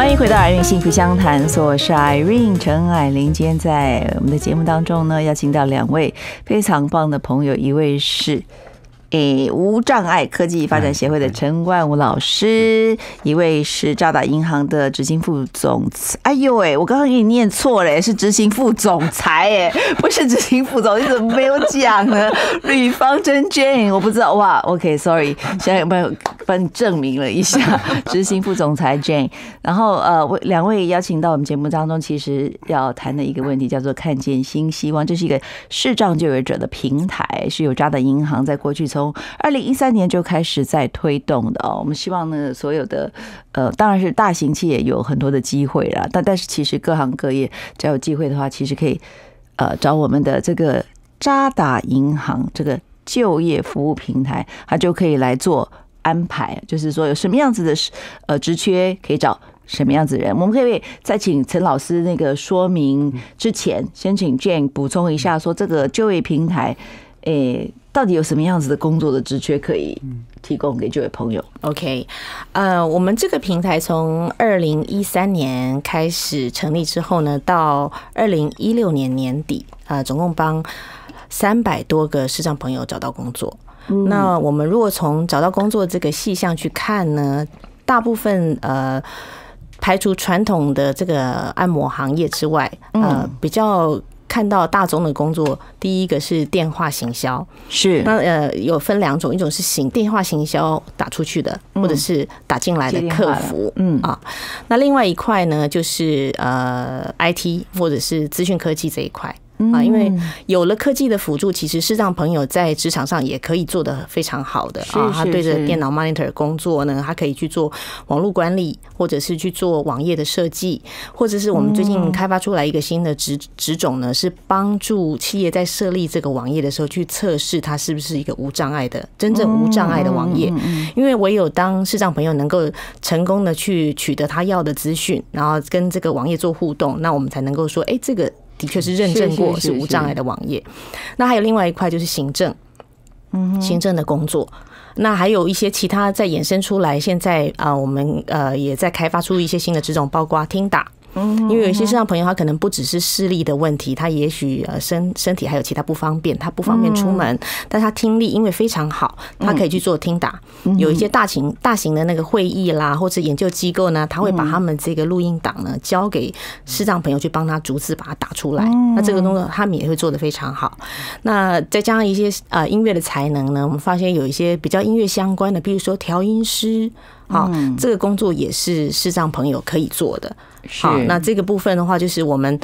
欢迎回到《艾蕴幸福相谈》，我是 Irene 陈爱玲。今天在我们的节目当中呢，邀请到两位非常棒的朋友，一位是诶无障碍科技发展协会的陈冠武老师，一位是渣打银行的执行副总裁。哎呦喂，我刚刚给你念错了，是执行副总裁，哎，不是执行副总，你怎么没有讲呢？吕方珍 Jane，我不知道哇。OK，Sorry，现在有没有？证明了一下，执行副总裁 Jane，然后呃，两位邀请到我们节目当中，其实要谈的一个问题叫做“看见新希望”，这是一个视障就业者的平台，是有渣打银行在过去从二零一三年就开始在推动的哦。我们希望呢，所有的呃，当然是大型企业有很多的机会啦，但但是其实各行各业只要有机会的话，其实可以呃，找我们的这个渣打银行这个就业服务平台，它就可以来做。安排就是说有什么样子的呃职缺可以找什么样子人？我们可以再请陈老师那个说明之前，先请 Jane 补充一下，说这个就业平台，诶，到底有什么样子的工作的职缺可以提供给这位朋友？OK，呃，我们这个平台从二零一三年开始成立之后呢，到二零一六年年底啊，总共帮三百多个视障朋友找到工作。那我们如果从找到工作这个细项去看呢，大部分呃排除传统的这个按摩行业之外，呃比较看到大宗的工作，第一个是电话行销，是那呃有分两种，一种是行电话行销打出去的，或者是打进来的客服，嗯啊，那另外一块呢就是呃 IT 或者是资讯科技这一块。啊，因为有了科技的辅助，其实视障朋友在职场上也可以做的非常好的啊。他对着电脑 monitor 工作呢，他可以去做网络管理，或者是去做网页的设计，或者是我们最近开发出来一个新的职职种呢，是帮助企业在设立这个网页的时候去测试它是不是一个无障碍的、真正无障碍的网页。因为唯有当视障朋友能够成功的去取得他要的资讯，然后跟这个网页做互动，那我们才能够说，哎，这个。的确是认证过是无障碍的网页，那还有另外一块就是行政，嗯，行政的工作，那还有一些其他在衍生出来，现在啊，我们呃也在开发出一些新的这种包括听打。因为有些视障朋友，他可能不只是视力的问题，他也许呃身身体还有其他不方便，他不方便出门，但他听力因为非常好，他可以去做听打。有一些大型大型的那个会议啦，或者研究机构呢，他会把他们这个录音档呢交给视障朋友去帮他逐字把它打出来。那这个工作他们也会做的非常好。那再加上一些呃音乐的才能呢，我们发现有一些比较音乐相关的，比如说调音师。好，这个工作也是视障朋友可以做的。好，那这个部分的话，就是我们，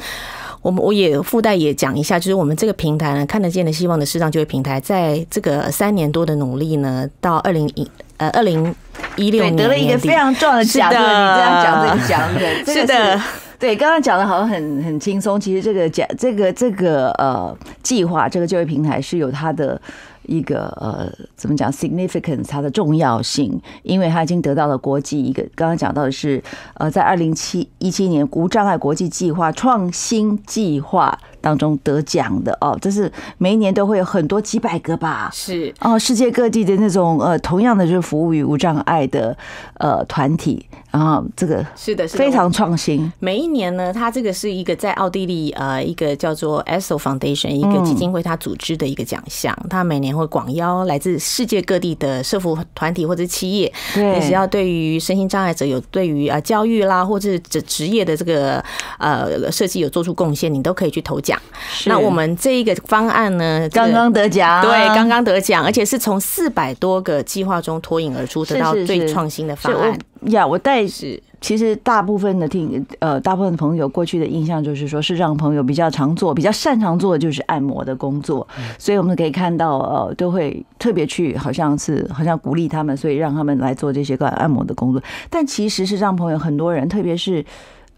我们我也附带也讲一下，就是我们这个平台呢，看得见的希望的视障就业平台，在这个三年多的努力呢，到二零一呃二零一六年得了一个非常重要的奖。你这样讲这个奖，这是的，对，刚刚讲的好像很很轻松，其实这个奖，这个这个呃计划，这个就业平台是有它的。一个呃，怎么讲？significance 它的重要性，因为它已经得到了国际一个，刚刚讲到的是，呃，在二零七一七年无障碍国际计划创新计划。当中得奖的哦，这是每一年都会有很多几百个吧？是哦，世界各地的那种呃，同样的就是服务于无障碍的呃团体，然后这个是的，非常创新。每一年呢，它这个是一个在奥地利呃一个叫做 e s o Foundation 一个基金会，它组织的一个奖项，它每年会广邀来自世界各地的社服团体或者企业，对，只要对于身心障碍者有对于啊教育啦或者职职业的这个呃设计有做出贡献，你都可以去投奖。那我们这一个方案呢，刚刚得奖，对，刚刚得奖，而且是从四百多个计划中脱颖而出，得到最创新的方案。呀，我带是，其实大部分的听，呃，大部分的朋友过去的印象就是说，是让朋友比较常做，比较擅长做的就是按摩的工作，所以我们可以看到，呃，都会特别去，好像是好像鼓励他们，所以让他们来做这些个按摩的工作。但其实是让朋友很多人，特别是，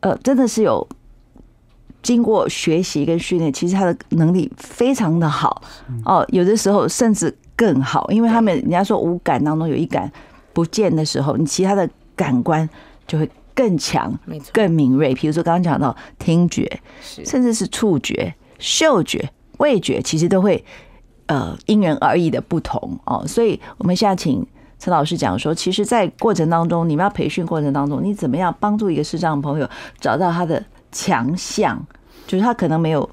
呃，真的是有。经过学习跟训练，其实他的能力非常的好哦，有的时候甚至更好，因为他们人家说五感当中有一感不见的时候，你其他的感官就会更强、更敏锐。比如说刚刚讲到听觉，甚至是触觉、嗅觉、味觉，其实都会呃因人而异的不同哦。所以我们现在请陈老师讲说，其实在过程当中，你们要培训过程当中，你怎么样帮助一个视障朋友找到他的？强项就是他可能没有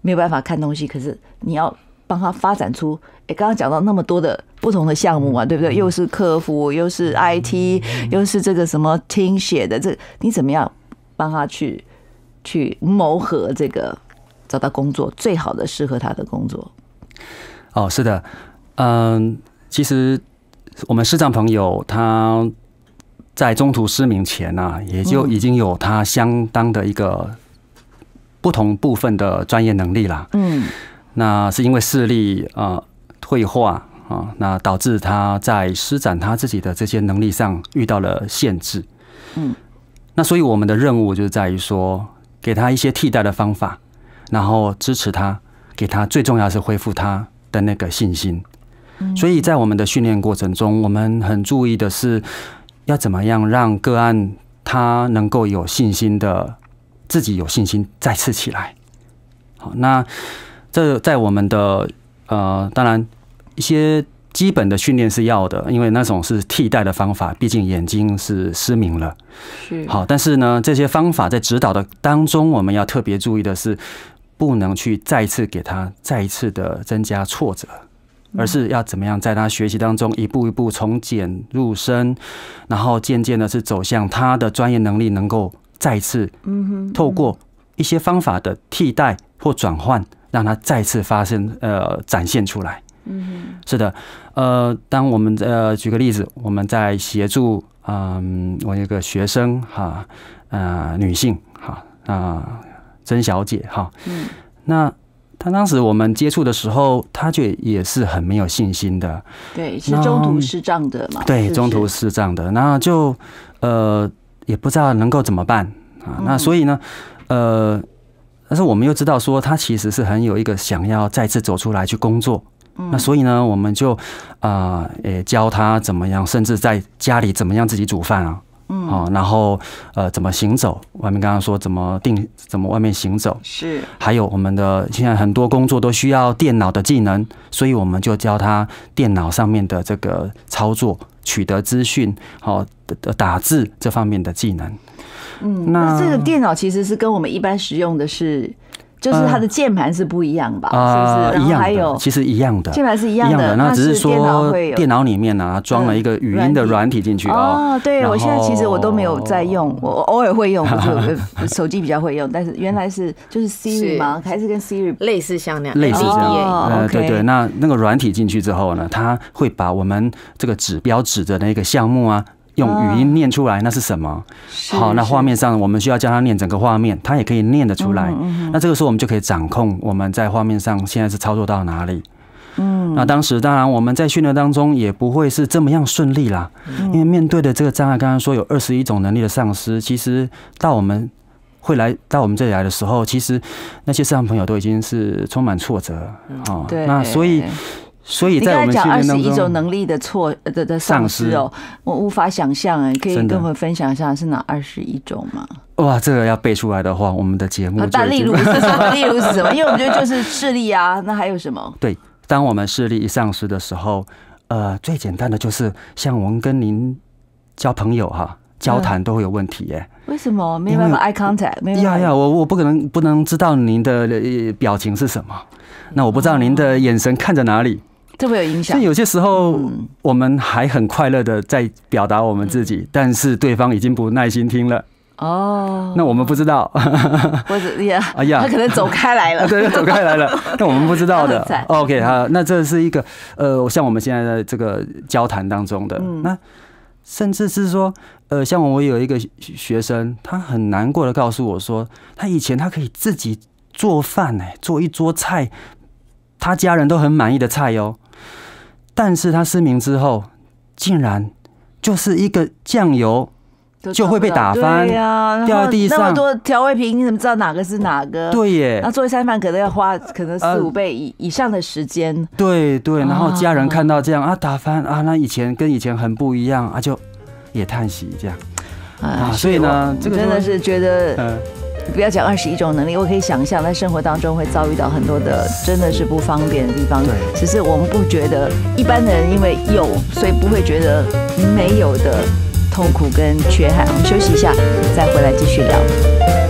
没有办法看东西，可是你要帮他发展出哎，刚刚讲到那么多的不同的项目啊，对不对？又是客服，又是 IT，又是这个什么听写的，这你怎么样帮他去去谋合这个找到工作最好的适合他的工作？哦，是的，嗯，其实我们师长朋友他。在中途失明前呢，也就已经有他相当的一个不同部分的专业能力了。嗯，那是因为视力啊退化啊，那导致他在施展他自己的这些能力上遇到了限制。嗯，那所以我们的任务就是在于说，给他一些替代的方法，然后支持他，给他最重要是恢复他的那个信心。所以在我们的训练过程中，我们很注意的是。要怎么样让个案他能够有信心的自己有信心再次起来？好，那这在我们的呃，当然一些基本的训练是要的，因为那种是替代的方法，毕竟眼睛是失明了。是好，但是呢，这些方法在指导的当中，我们要特别注意的是，不能去再次给他再一次的增加挫折。而是要怎么样，在他学习当中一步一步从简入深，然后渐渐的是走向他的专业能力能够再次，嗯哼，透过一些方法的替代或转换，让他再次发生呃展现出来。嗯是的，呃，当我们呃举个例子，我们在协助，嗯，我一个学生哈，呃，女性哈，啊，曾小姐哈，嗯，那。他当时我们接触的时候，他就也是很没有信心的。对，是中途失障的嘛？对，中途失障的，那就呃也不知道能够怎么办啊。那所以呢，呃，但是我们又知道说他其实是很有一个想要再次走出来去工作。那所以呢，我们就啊，呃，教他怎么样，甚至在家里怎么样自己煮饭啊。嗯，好，然后呃，怎么行走？外面刚刚说怎么定，怎么外面行走？是，还有我们的现在很多工作都需要电脑的技能，所以我们就教他电脑上面的这个操作，取得资讯，好打字这方面的技能。嗯，那这个电脑其实是跟我们一般使用的是。就是它的键盘是不一样吧？啊，一样有，其实一样的，键盘是一样的。一样的，那只是说电脑里面啊装了一个语音的软体进去啊。哦，对我现在其实我都没有在用，我偶尔会用，我就 手机比较会用。但是原来是就是 Siri 吗？还是跟 Siri 类似像那样？类似这样。呃，对对，那那个软体进去之后呢，它会把我们这个指标指的那个项目啊。用语音念出来，那是什么？好，那画面上我们需要教他念整个画面，他也可以念得出来。那这个时候我们就可以掌控我们在画面上现在是操作到哪里。嗯，那当时当然我们在训练当中也不会是这么样顺利啦，因为面对的这个障碍，刚刚说有二十一种能力的丧失，其实到我们会来到我们这里来的时候，其实那些视障朋友都已经是充满挫折啊。对，那所以。所以，在我们讲二十一种能力的错的的丧失哦，我无法想象哎，可以跟我们分享一下是哪二十一种吗？哇，这个要背出来的话，我们的节目那大例如是大 例如是什么？因为我觉得就是视力啊，那还有什么？对，当我们视力一丧失的时候，呃，最简单的就是像我们跟您交朋友哈，交谈都会有问题耶。为什么？因为没有 eye contact，没有呀呀，我我不可能不能知道您的表情是什么，那我不知道您的眼神看着哪里。特别有影响，但有些时候我们还很快乐的在表达我们自己，但是对方已经不耐心听了哦。那我们不知道，我子呀，哎呀，他可能走开来了，对，走开来了，那我们不知道的。OK，好，那这是一个呃，像我们现在的这个交谈当中的，那甚至是说呃，像我有一个学生，他很难过的告诉我说，他以前他可以自己做饭，哎，做一桌菜，他家人都很满意的菜哟。但是他失明之后，竟然就是一个酱油就会被打翻呀，掉在地上那么多调味品，你怎么知道哪个是哪个？对耶，那做一餐饭可能要花可能四五倍以以上的时间。对对，然后家人看到这样啊，打翻啊，那以前跟以前很不一样啊，就也叹息这样啊。所以呢，这个真的是觉得嗯。不要讲二十一种能力，我可以想象在生活当中会遭遇到很多的真的是不方便的地方，只是我们不觉得。一般人因为有，所以不会觉得没有的痛苦跟缺憾。我们休息一下，再回来继续聊。